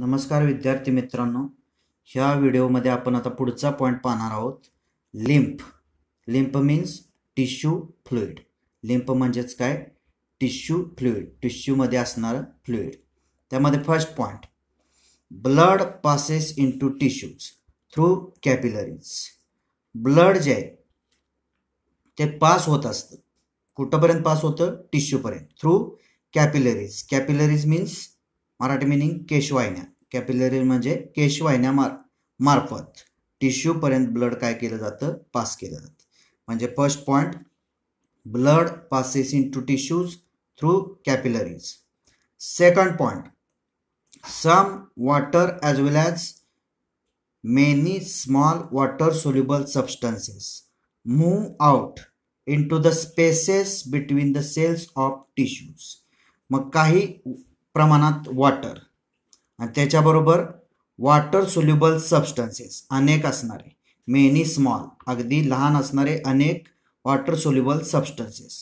नमस्कार विद्यार्थी मित्रांनो ह्या व्हिडिओमध्ये आपण आता पुढचा पॉईंट पाहणार आहोत lymph lymph means tissue fluid lymph म्हणजेच काय टिश्यू फ्लुईड टिश्यूमध्ये असणारं फ्लुईड त्यामध्ये first point blood passes into tissues through capillaries blood जे आहे ते पास होत असतं कुठंपर्यंत पास होतं टिश्यूपर्यंत through capillaries capillaries means Marathi meaning केशवाहिन्या कॅपिलरी म्हणजे केशवाहिन्या मार मार्फत टिश्यूपर्यंत ब्लड काय केलं जातं पास केलं जातं म्हणजे first point blood passes into tissues through capillaries second point some water as well as many small water soluble substances move out into the spaces between the cells of tissues मग काही प्रमाणात water आणि त्याच्याबरोबर water soluble substances अनेक असणारे many small अगदी लहान असणारे अनेक वॉटर सोल्युबल सबस्टन्सेस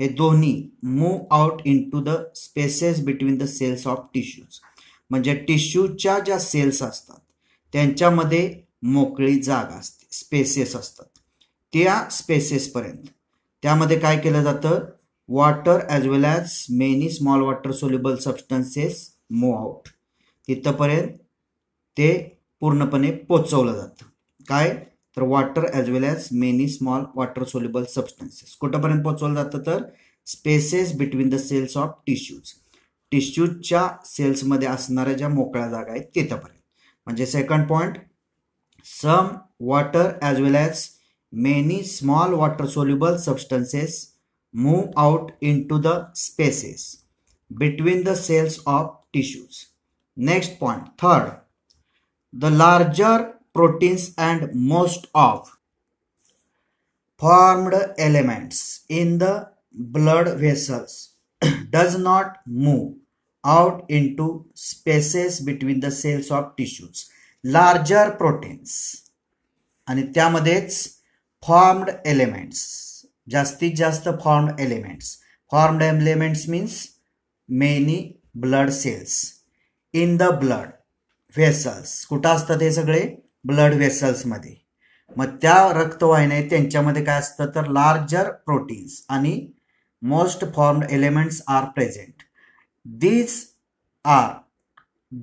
हे दोन्ही move out into the spaces between the cells of tissues म्हणजे टिश्यूच्या ज्या सेल्स असतात त्यांच्यामध्ये मोकळी जागा असते स्पेसेस असतात त्या स्पेसेसपर्यंत त्यामध्ये काय केलं जातं water as well as many small water soluble substances move out तिथंपर्यंत ते पूर्णपणे पोचवलं जातं काय तर water as well as many small water soluble substances कुठंपर्यंत पोचवलं जातं तर spaces between the cells of tissues टिश्यूजच्या सेल्समध्ये असणाऱ्या ज्या मोकळ्या जागा आहेत तिथंपर्यंत म्हणजे second point some water as well as many small water soluble substances move out into the spaces between the cells of tissues. Next point, third, the larger proteins and most of formed elements in the blood vessels does not move out into spaces between the cells of tissues. Larger proteins आणि formed elements. जास्तीत जास्त form elements formed elements means many blood cells in the blood vessels कुठं असतात हे सगळे blood व्हेसल्समध्ये मग त्या रक्तवाहिन्या त्यांच्यामध्ये काय असतं तर लार्जर प्रोटीन्स आणि most formed elements are present these are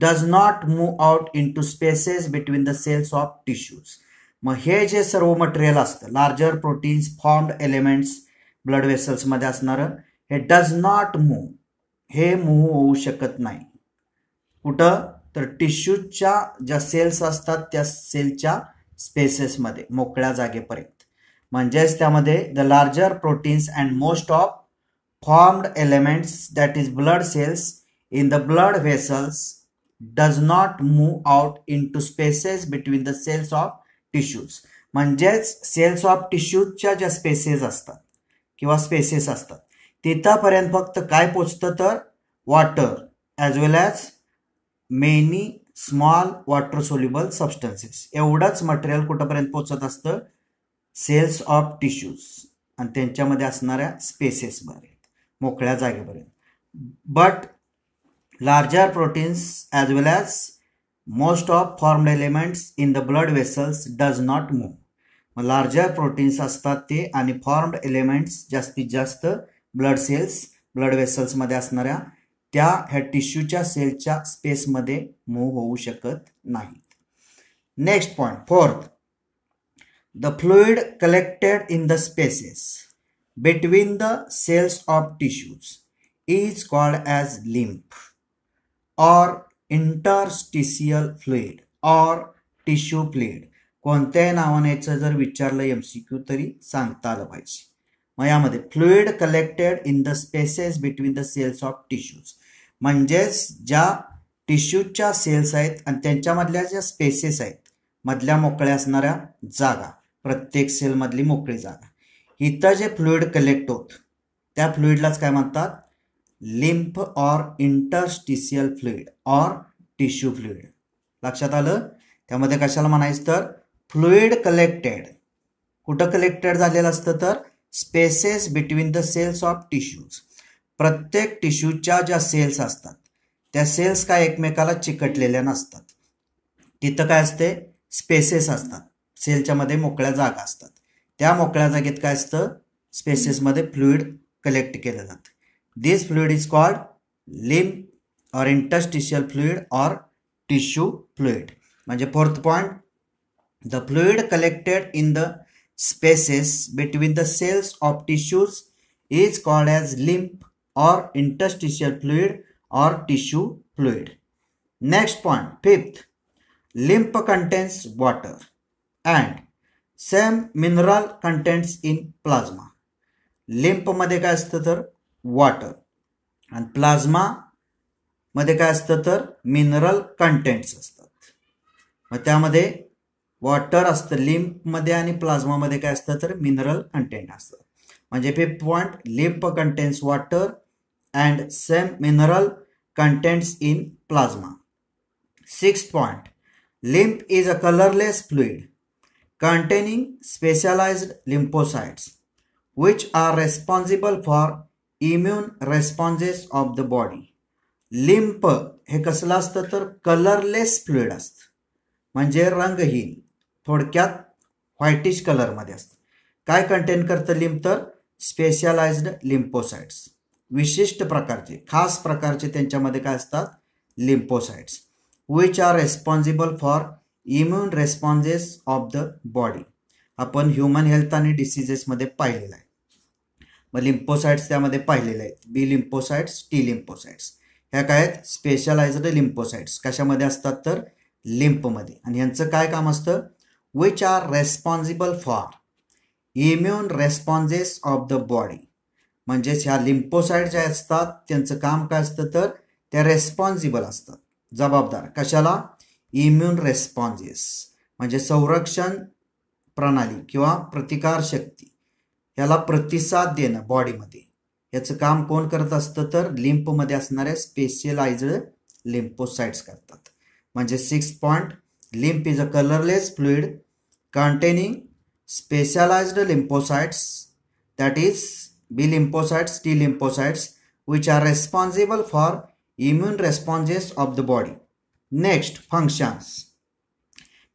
does not move out into spaces between the cells of tissues मग हे जे सर्व मटेरियल असतं larger proteins formed elements blood वेसल्समध्ये असणारं हे डज नॉट मूव हे मूव होऊ शकत नाही कुठं तर टिश्यूजच्या ज्या सेल्स असतात त्या सेलच्या स्पेसेसमध्ये मोकळ्या जागेपर्यंत म्हणजेच त्यामध्ये the larger proteins and most of formed elements that is blood cells in the blood vessels does not move out into spaces between the cells of tissues म्हणजेच सेल्स ऑफ टिश्यूजच्या ज्या स्पेसेस असतात किंवा spaces असतात तिथंपर्यंत फक्त काय पोचतं तर water as well as many small water soluble substances एवढंच मटेरियल कुठंपर्यंत पोचत असतं सेल्स ऑफ टिश्यूज आणि त्यांच्यामध्ये असणाऱ्या स्पेसेसपर्यंत मोकळ्या जागेपर्यंत but larger proteins as well as most of formed elements in the blood vessels does not move मग लार्जर प्रोटीन्स असतात ते आणि फॉर्म्ड एलिमेंट्स जास्तीत जास्त ब्लड सेल्स ब्लड वेसल्समध्ये असणाऱ्या त्या ह्या टिश्यूच्या सेलच्या स्पेसमध्ये मूव होऊ शकत नाहीत next point fourth the fluid collected in the spaces between the cells of tissues is called as lymph or interstitial fluid or tissue fluid कोणत्याही नावाने जर विचारलं एम सी क्यू तरी सांगता आलं पाहिजे मग यामध्ये fluid collected in the spaces between the cells of tissues म्हणजेच ज्या टिश्यूजच्या सेल्स आहेत आणि त्यांच्यामधल्या ज्या स्पेसेस आहेत मधल्या मोकळ्या असणाऱ्या जागा प्रत्येक सेलमधली मोकळी जागा इथं जे फ्लुईड कलेक्ट होत त्या फ्लुईडलाच काय म्हणतात lymph or interstitial fluid or tissue fluid लक्षात आलं त्यामध्ये कशाला म्हणायचं तर फ्लुईड कलेक्टेड कुठं कलेक्टेड झालेलं असतं तर spaces between the cells of tissues प्रत्येक टिश्यूच्या ज्या सेल्स असतात त्या सेल्स काय एकमेकाला चिकटलेल्या नसतात तिथं काय असते स्पेसेस असतात सेलच्या मध्ये मोकळ्या जागा असतात त्या मोकळ्या जागेत काय असतं स्पेसेसमध्ये फ्लुईड कलेक्ट केलं जातं दिस fluid is called lymph or interstitial fluid or tissue fluid म्हणजे fourth point the fluid collected in the spaces between the cells of tissues is called as lymph or interstitial fluid or tissue fluid next point fifth lymph contains water and same mineral contents in plasma लिम्पमध्ये काय असतं तर water आणि plasma मध्ये काय असतं तर mineral contents असतात मग त्यामध्ये वॉटर असतं लिम्पमध्ये आणि प्लाझ्मामध्ये काय असतं तर मिनरल कंटेंट असतं म्हणजे fifth point lymph contents water and same mineral contents in plasma six point lymph is a colourless fluid containing specialised lymphocytes which are responsible for immune responses of the body lymph हे कसलं असतं तर colourless fluid असतं म्हणजे रंगहीन थोडक्यात व्हायटिश कलरमध्ये असतं काय कंटेन करतं लिंप तर स्पेशलाइज्ड लिम्पोसाइड्स विशिष्ट प्रकारचे खास प्रकारचे त्यांच्यामध्ये काय असतात lymphocytes which are responsible for immune responses of the body आपण ह्युमन हेल्थ आणि डिसिजेसमध्ये पाहिलेलं आहे मग लिम्पोसाइट्स त्यामध्ये पाहिलेले आहेत बी लिम्पोसाइड्स टी लिम्पोसाइट्स ह्या काय आहेत स्पेशलायझड लिम्फोसाइट्स कशामध्ये असतात तर लिम्पमध्ये आणि यांचं काय काम असतं which are responsible for immune responses of the body म्हणजेच ह्या लिम्फोसाईड ज्या असतात त्यांचं काम काय असतं तर त्या रेस्पॉन्सिबल असतात जबाबदार कशाला इम्युन रेस्पॉन्सेस म्हणजे संरक्षण प्रणाली किंवा प्रतिकारशक्ती याला प्रतिसाद देणं बॉडीमध्ये याचं काम कोण करत असतं तर लिंपमध्ये असणारे स्पेशलाइज्ड लिम्पोसाइट्स करतात म्हणजे six point lymph is a colourless fluid containing specialised lymphocytes that is B lymphocytes T lymphocytes which are responsible for immune responses of the body next functions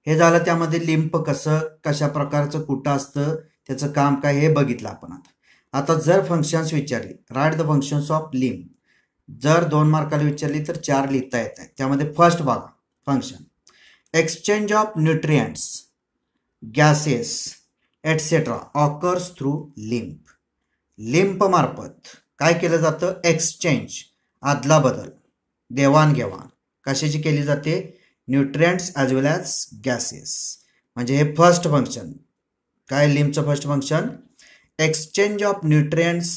हे झालं त्यामध्ये लिंप कसं कशा प्रकारचं कुठं असतं त्याचं काम काय हे बघितलं आपण आता आता जर फंक्शन्स विचारली राईट द फंक्शन्स ऑफ लिम जर दोन मार्काला विचारली तर चार लिहिता येत आहे त्यामध्ये फर्स्ट बघा function exchange of nutrients gases etcetera occurs through lymph लिंपमार्फत काय केलं जातं एक्सचेंज आदला बदल देवाणघेवाण कशाची केली जाते nutrients as well as gases म्हणजे हे फर्स्ट फंक्शन काय लिंबचं first function exchange of nutrients,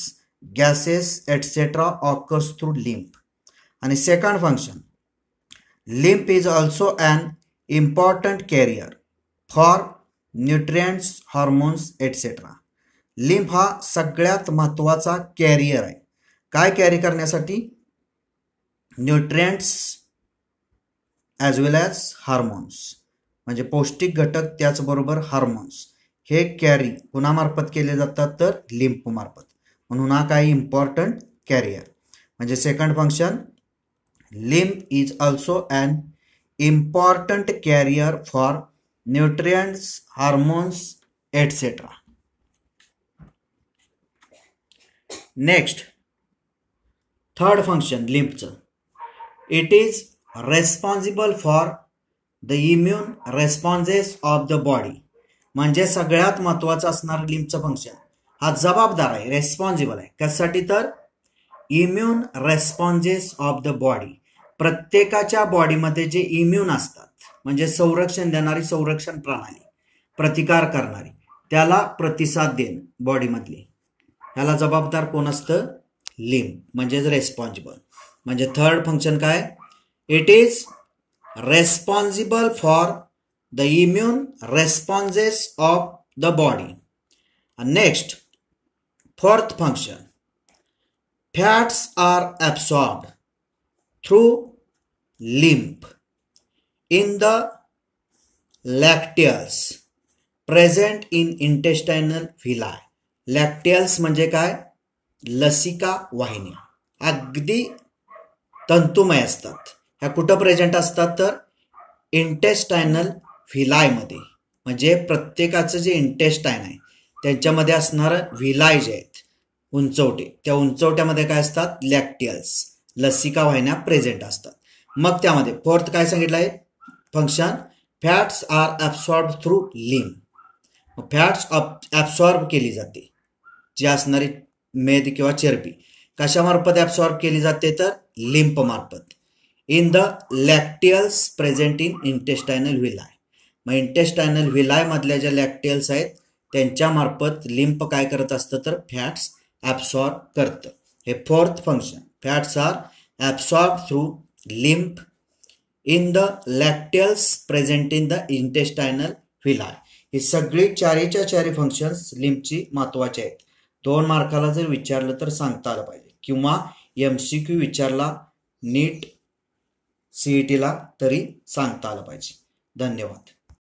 gases etcetera occurs through lymph आणि second function lymph is also an important carrier for nutrients hormones etcetera lymph हा सगळ्यात महत्त्वाचा कॅरियर आहे काय कॅरी करण्यासाठी nutrients as well as hormones म्हणजे पौष्टिक घटक त्याचबरोबर हार्मोन्स हे कॅरी कुणामार्फत केले जातात तर लिंपमार्फत म्हणून हा काही इम्पॉर्टंट कॅरियर म्हणजे second function lymph is also and important carrier for nutrients hormones etcetera next third function लिम्पचं it is responsible for the immune responses of the body म्हणजे सगळ्यात महत्वाचं असणार लिम्बचं फंक्शन हा जबाबदार आहे रेस्पॉन्सिबल आहे कशासाठी तर immune responses of the body प्रत्येकाच्या बॉडीमध्ये जे इम्युन असतात म्हणजे संरक्षण देणारी संरक्षण प्रणाली प्रतिकार करणारी त्याला प्रतिसाद देण बॉडीमधली त्याला जबाबदार कोण असतं लिम म्हणजेच रेस्पॉन्सिबल म्हणजे थर्ड फंक्शन काय it is responsible for the immune responses of the body. And next, fourth function. Fats are absorbed through lymph in the lacteals present in intestinal villi. Lacteals manje kai? Lasika vahini. Agdi tantumayastat. Ha kuta present astat tar? Intestinal व्हिलायमध्ये म्हणजे प्रत्येकाचं जे intestine आहे त्यांच्यामध्ये असणारं व्हिलाय जे आहेत उंचवटे त्या उंचवट्यामध्ये काय असतात लॅक्टियल्स लसिका वाहिन्या प्रेझेंट असतात मग त्यामध्ये फोर्थ काय सांगितलं आहे function fats are absorb through lymph fats absorb केली जाते जी असणारी मेद किंवा चरबी कशामार्फत ॲब्सॉर्ब केली जाते तर लिंपमार्फत in the lacteals present in intestinal villi मग इंटेस्टायनल व्हिलायमधल्या ज्या लॅक्टेल्स आहेत त्यांच्यामार्फत लिंप काय करत असतं तर फॅट्स ॲब्सॉर्ब करतं हे fourth function fats are absorb through lymph in the lacteals present in the intestinal villi ही सगळी चारीच्या चारी फंक्शन्स लिंपची महत्वाची आहेत दोन मार्काला जर विचारलं तर सांगता आलं पाहिजे किंवा एम सी क्यू विचारला नीट सीई टीला e तरी सांगता आलं पाहिजे धन्यवाद